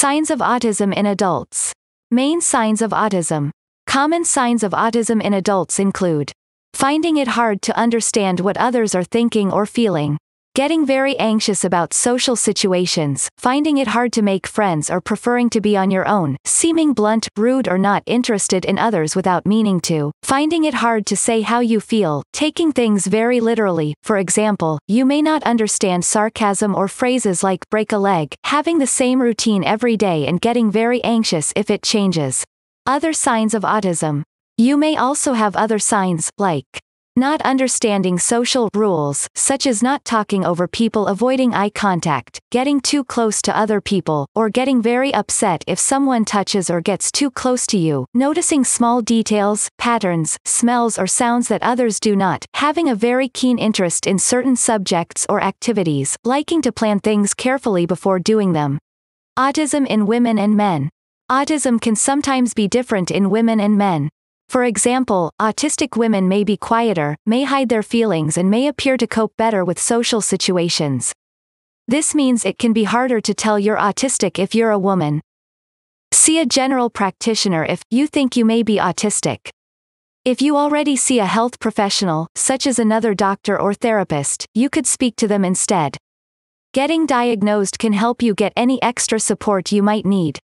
Signs of Autism in Adults. Main signs of autism. Common signs of autism in adults include finding it hard to understand what others are thinking or feeling, Getting very anxious about social situations, finding it hard to make friends or preferring to be on your own, seeming blunt, rude or not interested in others without meaning to, finding it hard to say how you feel, taking things very literally, for example, you may not understand sarcasm or phrases like break a leg, having the same routine every day and getting very anxious if it changes. Other signs of autism. You may also have other signs, like not understanding social rules, such as not talking over people, avoiding eye contact, getting too close to other people, or getting very upset if someone touches or gets too close to you, noticing small details, patterns, smells, or sounds that others do not, having a very keen interest in certain subjects or activities, liking to plan things carefully before doing them. Autism in women and men. Autism can sometimes be different in women and men. For example, autistic women may be quieter, may hide their feelings and may appear to cope better with social situations. This means it can be harder to tell you're autistic if you're a woman. See a general practitioner if you think you may be autistic. If you already see a health professional, such as another doctor or therapist, you could speak to them instead. Getting diagnosed can help you get any extra support you might need.